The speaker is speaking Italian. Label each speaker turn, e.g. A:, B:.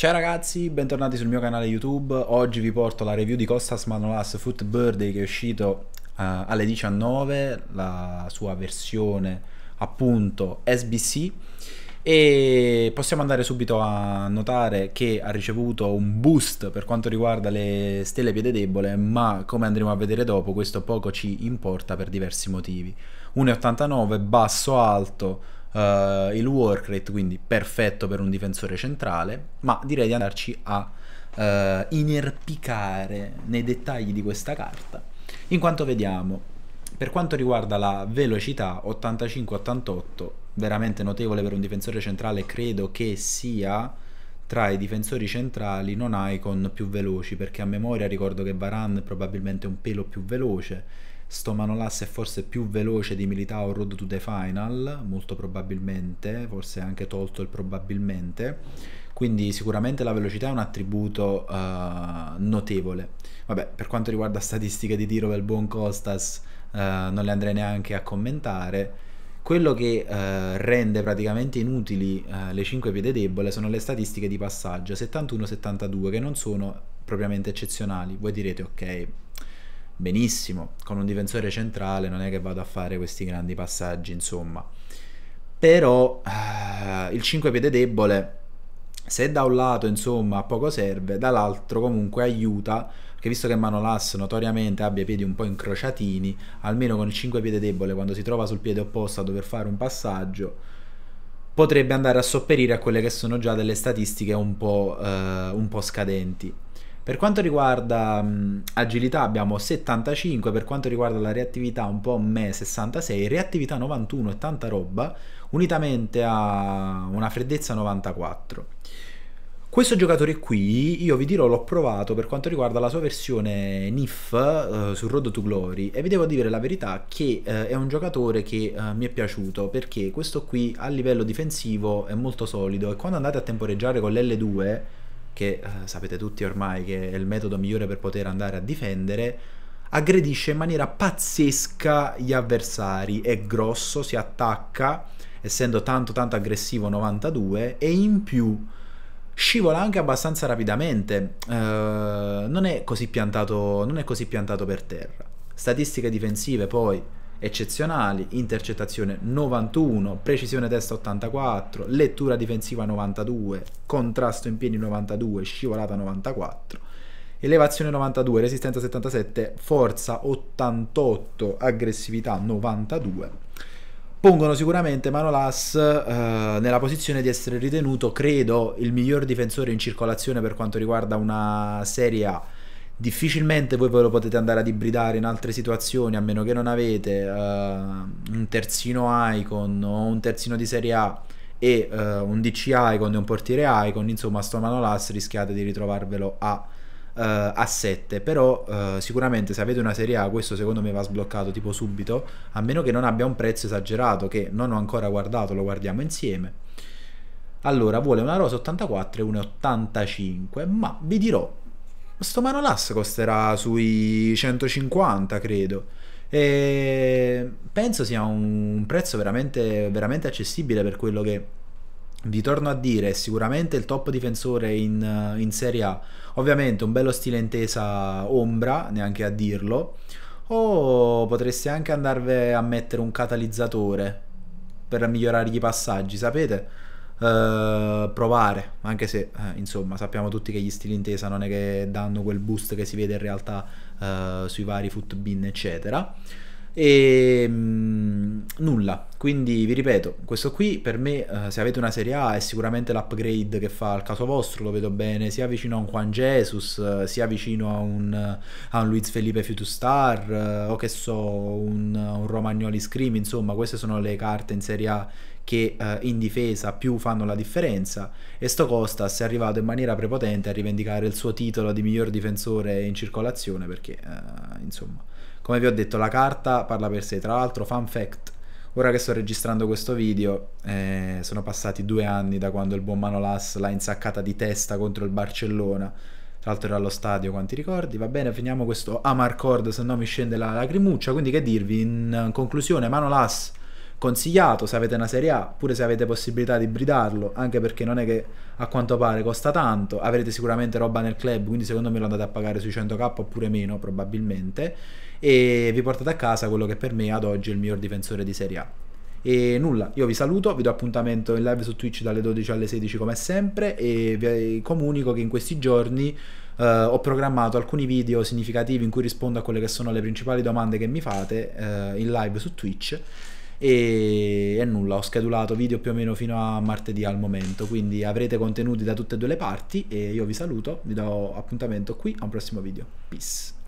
A: Ciao ragazzi, bentornati sul mio canale YouTube. Oggi vi porto la review di Costas Manolas Foot Birthday che è uscito uh, alle 19, la sua versione appunto SBC e possiamo andare subito a notare che ha ricevuto un boost per quanto riguarda le stelle piede debole ma come andremo a vedere dopo questo poco ci importa per diversi motivi 1,89 basso alto uh, il work rate, quindi perfetto per un difensore centrale, ma direi di andarci a uh, inerpicare nei dettagli di questa carta, in quanto vediamo per quanto riguarda la velocità 85-88, veramente notevole per un difensore centrale, credo che sia tra i difensori centrali non icon più veloci perché a memoria ricordo che Varan è probabilmente un pelo più veloce sto Manolas è forse più veloce di Militao Road to the Final, molto probabilmente, forse anche tolto il probabilmente, quindi sicuramente la velocità è un attributo uh, notevole. Vabbè, per quanto riguarda statistiche di tiro del buon Costas uh, non le andrei neanche a commentare. Quello che uh, rende praticamente inutili le 5 piede debole sono le statistiche di passaggio 71-72 che non sono propriamente eccezionali. Voi direte ok, benissimo, con un difensore centrale non è che vado a fare questi grandi passaggi, insomma. Però uh, il 5 piede debole, se da un lato insomma a poco serve, dall'altro comunque aiuta, che visto che Manolas notoriamente abbia i piedi un po' incrociatini, almeno con il 5 piede debole quando si trova sul piede opposto a dover fare un passaggio, potrebbe andare a sopperire a quelle che sono già delle statistiche un po', uh, un po scadenti. Per quanto riguarda mh, agilità abbiamo 75, per quanto riguarda la reattività un po' me 66, reattività 91 e tanta roba, unitamente a una freddezza 94. Questo giocatore qui, io vi dirò, l'ho provato per quanto riguarda la sua versione NIF eh, su Road to Glory e vi devo dire la verità che eh, è un giocatore che eh, mi è piaciuto perché questo qui a livello difensivo è molto solido e quando andate a temporeggiare con l'L2 che eh, sapete tutti ormai che è il metodo migliore per poter andare a difendere, aggredisce in maniera pazzesca gli avversari, è grosso, si attacca, essendo tanto tanto aggressivo 92 e in più scivola anche abbastanza rapidamente, eh, non, è così piantato, non è così piantato per terra. Statistiche difensive poi, eccezionali, intercettazione 91, precisione testa 84, lettura difensiva 92, contrasto in piedi 92, scivolata 94, elevazione 92, resistenza 77, forza 88, aggressività 92 pongono sicuramente Manolas eh, nella posizione di essere ritenuto, credo, il miglior difensore in circolazione per quanto riguarda una Serie A difficilmente voi ve lo potete andare ad ibridare in altre situazioni a meno che non avete uh, un terzino icon o un terzino di serie A e uh, un DC icon e un portiere icon insomma sto mano Manolas rischiate di ritrovarvelo a, uh, a 7 però sicuramente se avete una serie A questo secondo me va sbloccato tipo subito a meno che non abbia un prezzo esagerato che non ho ancora guardato lo guardiamo insieme allora vuole una rosa 84 e una ma vi dirò Sto Manolas costerà sui 150, credo. E penso sia un prezzo veramente, veramente accessibile per quello che vi torno a dire, sicuramente il top difensore in, in, Serie A, ovviamente un bello stile intesa ombra, neanche a dirlo, o potreste anche andarvi a mettere un catalizzatore per migliorare i passaggi, sapete? Eh, provare, anche se eh, insomma sappiamo tutti che gli stili intesa non è che danno quel boost che si vede in realtà eh, sui vari footbin eccetera e ehm, mh, nulla quindi vi ripeto questo qui per me uh, se avete una serie A è sicuramente l'upgrade che fa al caso vostro lo vedo bene sia vicino a un Juan Jesus uh, sia vicino a un, uh, a un Luiz Felipe Futustar o che so un, un Romagnoli Scream insomma queste sono le carte in serie A che in difesa più fanno la differenza e sto Costas è arrivato in maniera prepotente a rivendicare il suo titolo di miglior difensore in circolazione perché insomma come vi ho detto, la carta parla per sé. Tra l'altro, fun fact, ora che sto registrando questo video, eh, sono passati due anni da quando il buon Manolas l'ha insaccata di testa contro il Barcellona. Tra l'altro era allo stadio, quanti ricordi? Va bene, finiamo questo Amarcord, se no mi scende la lacrimuccia. Quindi che dirvi? In conclusione, Manolas consigliato se avete una Serie A, pure se avete possibilità di bridarlo, anche perché non è che a quanto pare costa tanto, avrete sicuramente roba nel club, quindi secondo me lo andate a pagare sui 100k oppure meno probabilmente, e vi portate a casa quello che per me ad oggi è il miglior difensore di Serie A. E nulla, io vi saluto, vi do appuntamento in live su Twitch dalle 12 alle 16 come sempre e vi comunico che in questi giorni eh, ho programmato alcuni video significativi in cui rispondo a quelle che sono le principali domande che mi fate eh, in live su Twitch e, è nulla, ho schedulato video più o meno fino a martedì al momento, quindi avrete contenuti da tutte e due le parti e io vi saluto, vi do appuntamento qui a un prossimo video, peace!